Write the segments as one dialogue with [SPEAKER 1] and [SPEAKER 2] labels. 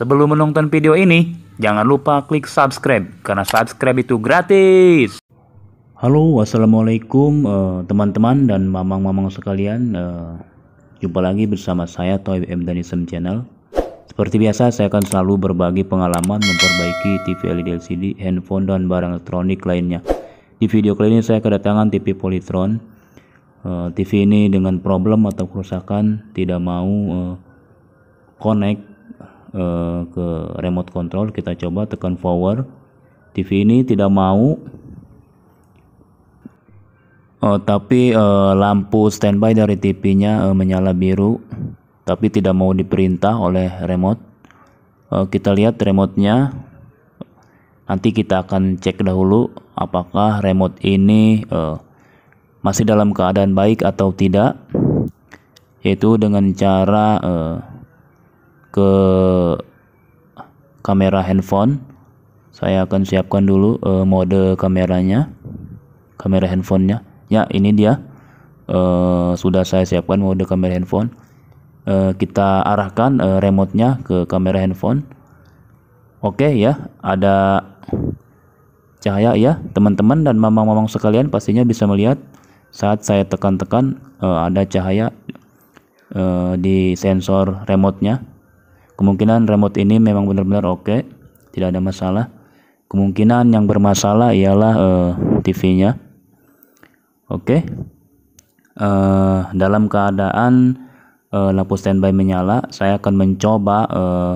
[SPEAKER 1] Sebelum menonton video ini, jangan lupa klik subscribe karena subscribe itu gratis. Halo, assalamualaikum eh, teman-teman uh, dan mamang-mamang sekalian. Uh, jumpa lagi bersama saya Toy M Danism Channel. Seperti biasa, saya akan selalu berbagi pengalaman memperbaiki TV LED LCD, handphone dan barang elektronik lainnya. Di video kali ini saya kedatangan TV Polytron. Eh, TV ini dengan problem atau kerusakan tidak mau uh, connect Eh, ke remote control kita coba tekan power TV ini tidak mau Oh, tapi uh, lampu standby dari TV-nya uh, menyala biru, tapi tidak mau diperintah oleh remote. Uh, kita lihat remote-nya. Nanti kita akan cek dahulu apakah remote ini uh, masih dalam keadaan baik atau tidak, yaitu dengan cara uh, ke kamera handphone saya akan siapkan dulu e, mode kameranya kamera handphonenya ya ini dia e, sudah saya siapkan mode kamera handphone e, kita arahkan e, remote-nya ke kamera handphone oke ya ada cahaya ya teman-teman dan mamang-mamang sekalian pastinya bisa melihat saat saya tekan-tekan e, ada cahaya e, di sensor remote-nya Kemungkinan remote ini memang benar-benar oke, tidak ada masalah. Kemungkinan yang bermasalah ialah uh, eh, TV-nya. Oke. Uh, dalam keadaan uh, lampu standby menyala, saya akan mencoba uh,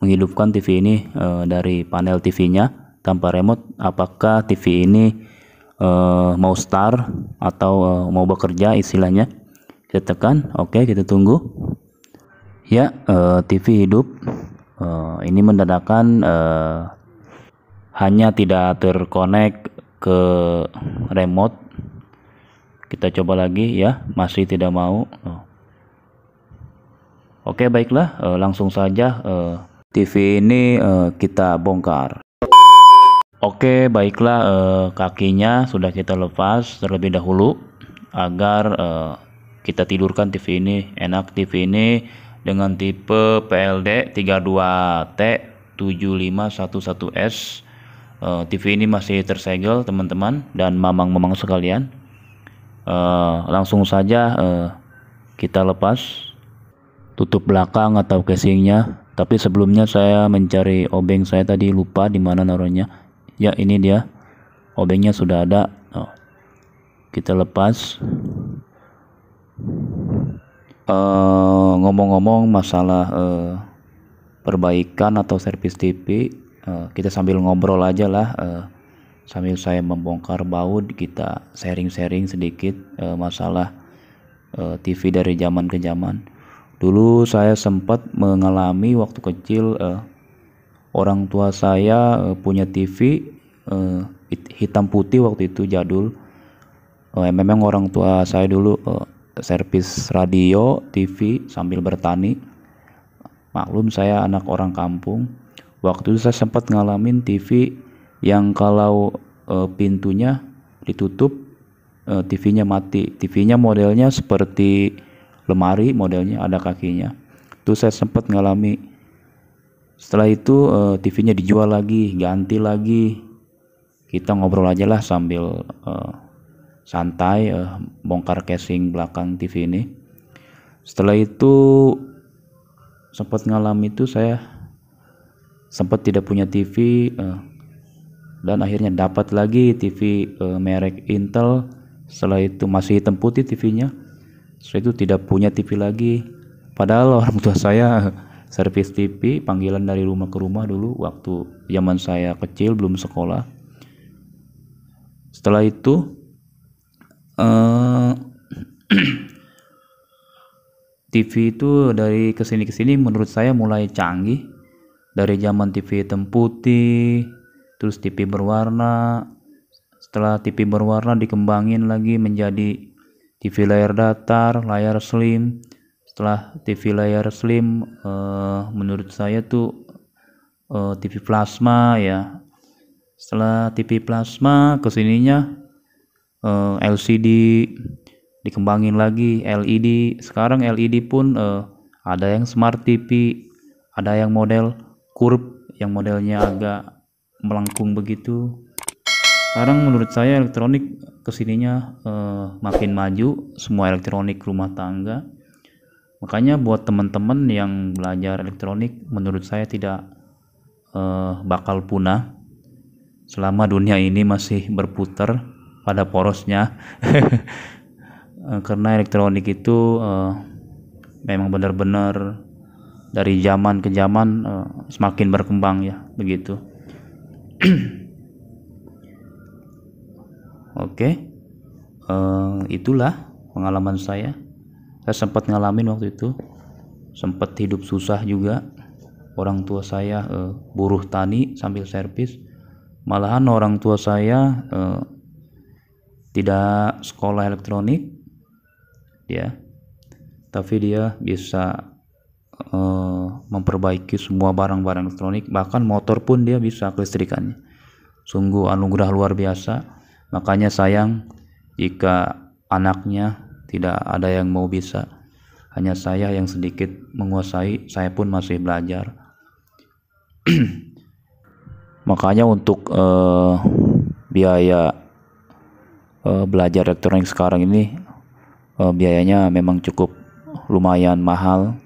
[SPEAKER 1] menghidupkan TV ini uh, dari panel TV-nya tanpa remote. Apakah TV ini uh, mau start atau uh, mau bekerja istilahnya? Kita tekan, oke, okay, kita tunggu. Ya, eh, TV hidup eh, ini mendadakan eh, hanya tidak terkonek ke remote. Kita coba lagi ya, masih tidak mau. Oh. Oke, baiklah, eh, langsung saja eh, TV ini eh, kita bongkar. Oke, baiklah eh, kakinya sudah kita lepas terlebih dahulu agar eh, kita tidurkan TV ini. Enak TV ini dengan tipe PLD 32T7511S. Uh, TV ini masih tersegel teman-teman dan mamang-mamang sekalian. Uh, langsung saja uh, kita lepas tutup belakang atau casingnya. Tapi sebelumnya saya mencari obeng saya tadi lupa di mana naruhnya. Ya ini dia. Obengnya sudah ada. Oh. Kita lepas. Eh, ngomong-ngomong uh, masalah uh, perbaikan atau servis TV, uh, eh, kita sambil ngobrol aja lah. Uh, sambil saya membongkar baut, kita sharing-sharing sedikit uh, masalah uh, TV dari zaman ke zaman. Dulu saya sempat mengalami waktu kecil uh, orang tua saya uh, punya TV uh, hitam putih waktu itu jadul. Uh, memang orang tua saya dulu uh, servis radio, TV sambil bertani. Maklum saya anak orang kampung. Waktu itu saya sempat ngalamin TV yang kalau e, pintunya ditutup e, eh, TV-nya mati. TV-nya modelnya seperti lemari modelnya ada kakinya. Itu saya sempat ngalami. Setelah itu e, eh, TV-nya dijual lagi, ganti lagi. Kita ngobrol aja lah sambil e, santai eh, bongkar casing belakang TV ini setelah itu sempat ngalami itu saya sempat tidak punya TV eh, dan akhirnya dapat lagi TV eh, merek Intel setelah itu masih hitam putih TV-nya setelah itu tidak punya TV lagi padahal orang tua saya servis TV panggilan dari rumah ke rumah dulu waktu zaman saya kecil belum sekolah setelah itu uh, eh, TV itu dari kesini kesini menurut saya mulai canggih dari zaman TV hitam putih terus TV berwarna setelah TV berwarna dikembangin lagi menjadi TV layar datar layar slim setelah TV layar slim uh, menurut saya tuh uh, eh, TV plasma ya setelah TV plasma kesininya uh, eh, LCD dikembangin lagi LED sekarang LED pun uh, ada yang smart TV ada yang model curve yang modelnya agak melengkung begitu sekarang menurut saya elektronik kesininya uh, makin maju semua elektronik rumah tangga makanya buat teman-teman yang belajar elektronik menurut saya tidak uh, bakal punah selama dunia ini masih berputar pada porosnya eh, karena elektronik itu uh, memang benar-benar dari zaman ke zaman uh, semakin berkembang ya begitu oke okay. uh, itulah pengalaman saya saya sempat ngalamin waktu itu sempat hidup susah juga orang tua saya uh, buruh tani sambil servis malahan orang tua saya uh, tidak sekolah elektronik ya tapi dia bisa uh, memperbaiki semua barang-barang elektronik bahkan motor pun dia bisa kelistrikannya sungguh anugerah luar biasa makanya sayang jika anaknya tidak ada yang mau bisa hanya saya yang sedikit menguasai saya pun masih belajar makanya untuk uh, biaya Eh, belajar elektronik sekarang ini eh, biayanya memang cukup lumayan mahal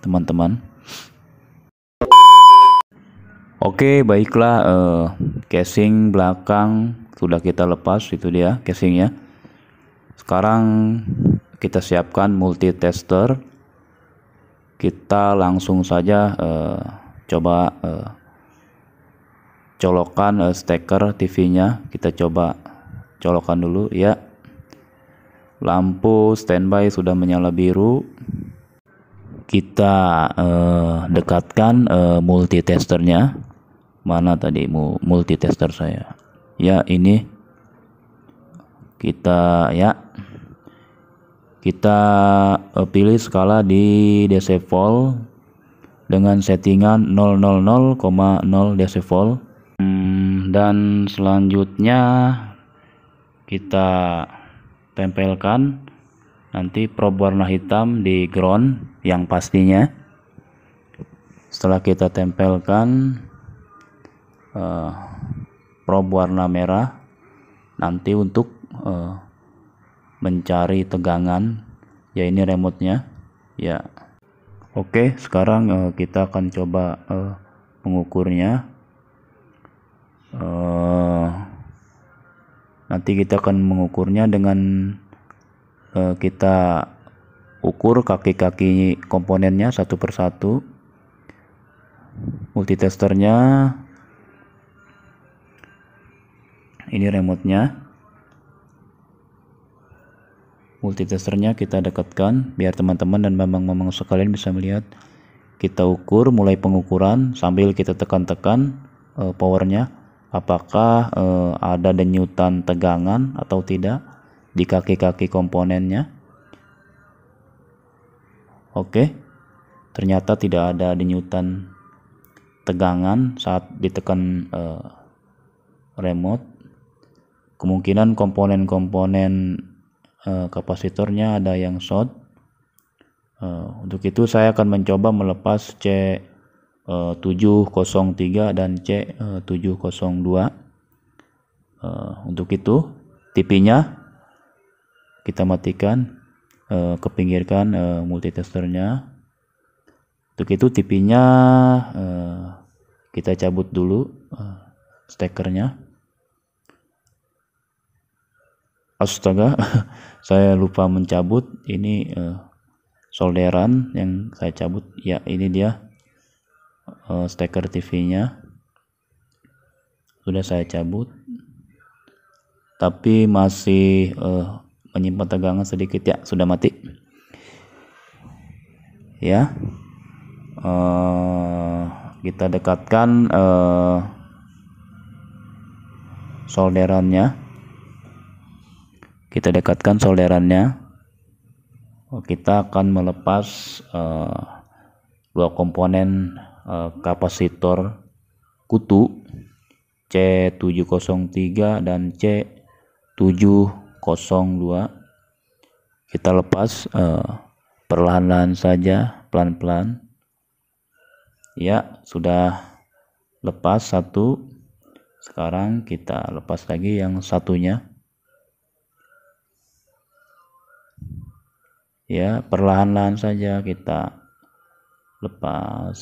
[SPEAKER 1] teman-teman Oke baiklah eh, casing belakang sudah kita lepas itu dia casingnya sekarang kita siapkan multi tester kita langsung saja uh, coba uh, colokan uh, steker TV-nya kita coba colokan dulu ya lampu standby sudah menyala biru kita eh, dekatkan eh, multitesternya mana tadi multitester saya ya ini kita ya kita eh, pilih skala di decibel dengan settingan 000,0 decibel hmm, dan selanjutnya kita tempelkan nanti probe warna hitam di ground yang pastinya setelah kita tempelkan uh, probe warna merah nanti untuk uh, mencari tegangan ya ini remote nya ya oke sekarang uh, kita akan coba uh, mengukurnya nanti kita akan mengukurnya dengan uh, kita ukur kaki-kaki komponennya satu persatu multitesternya ini remote-nya multitesternya kita dekatkan biar teman-teman dan memang-memang sekalian bisa melihat kita ukur mulai pengukuran sambil kita tekan-tekan uh, powernya apakah e, ada denyutan tegangan atau tidak di kaki-kaki komponennya. Oke, ternyata tidak ada denyutan tegangan saat ditekan e, remote. Kemungkinan komponen-komponen e, kapasitornya ada yang short. E, untuk itu saya akan mencoba melepas C 703 eh, dan C702 eh, eh, untuk itu TV-nya kita matikan kepinggirkan multitesternya untuk itu TV-nya kita cabut dulu stekernya astaga saya lupa mencabut ini solderan yang saya cabut ya ini dia uh, eh, steker TV-nya sudah saya cabut tapi masih uh, menyimpan tegangan sedikit ya sudah mati ya uh, kita dekatkan uh, solderannya kita dekatkan solderannya kita akan melepas uh, dua komponen Eh, kapasitor kutu C703 dan C702 kita lepas uh, perlahan-lahan saja pelan-pelan ya sudah lepas satu sekarang kita lepas lagi yang satunya ya perlahan-lahan saja kita lepas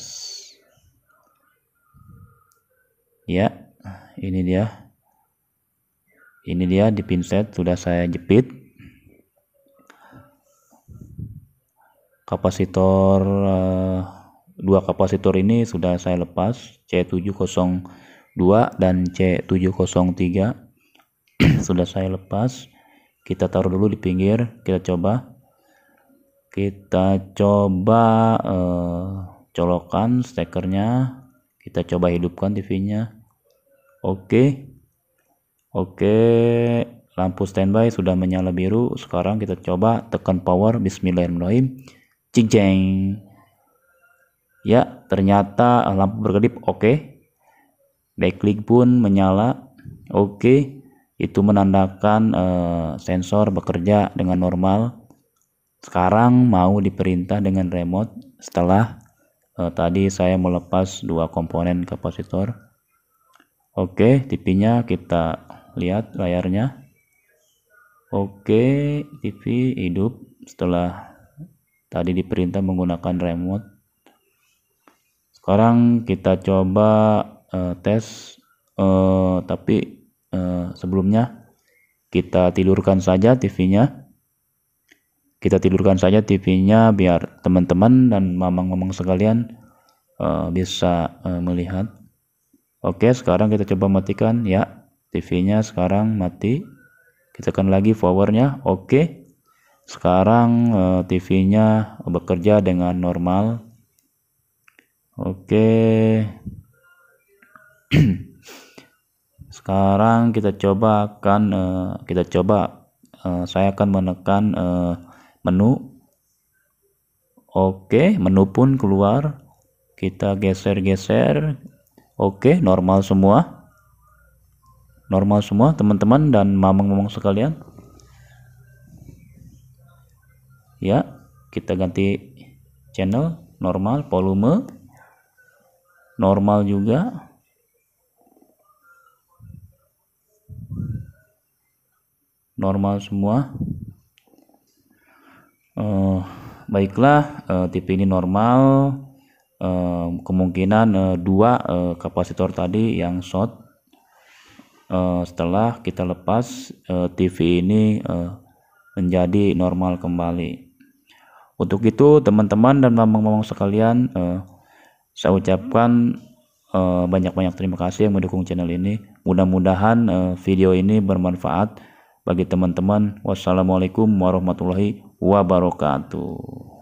[SPEAKER 1] ya ini dia ini dia di pinset sudah saya jepit kapasitor eh, dua kapasitor ini sudah saya lepas C702 dan C703 sudah saya lepas kita taruh dulu di pinggir kita coba kita coba uh, colokan stekernya kita coba hidupkan TV-nya oke oke lampu standby sudah menyala biru sekarang kita coba tekan power bismillahirrahmanirrahim cing ceng ya ternyata lampu berkedip oke okay. pun menyala oke itu menandakan uh, sensor bekerja dengan normal sekarang mau diperintah dengan remote setelah eh, tadi saya melepas dua komponen kapasitor oke TV nya kita lihat layarnya oke TV hidup setelah tadi diperintah menggunakan remote sekarang kita coba eh, tes eh, tapi eh, sebelumnya kita tidurkan saja TV nya kita tidurkan saja TV-nya biar teman-teman dan mamang-mamang sekalian uh, bisa uh, melihat oke sekarang kita coba matikan ya TV-nya sekarang mati Kita tekan lagi powernya oke sekarang uh, eh, TV-nya bekerja dengan normal oke sekarang kita coba akan uh, kita coba uh, saya akan menekan uh, menu oke menu pun keluar kita geser-geser oke normal semua normal semua teman-teman dan mamang-mamang sekalian ya kita ganti channel normal volume normal juga normal semua Uh, baiklah, uh, eh, TV ini normal. Uh, kemungkinan uh, dua uh, kapasitor tadi yang short. Uh, setelah kita lepas, uh, TV ini uh, menjadi normal kembali. Untuk itu, teman-teman dan mamang-mamang sekalian, uh, saya ucapkan banyak banyak-banyak terima kasih yang mendukung channel ini. Mudah-mudahan uh, video ini bermanfaat bagi teman-teman. Wassalamualaikum warahmatullahi wabarakatuh wabarakatuh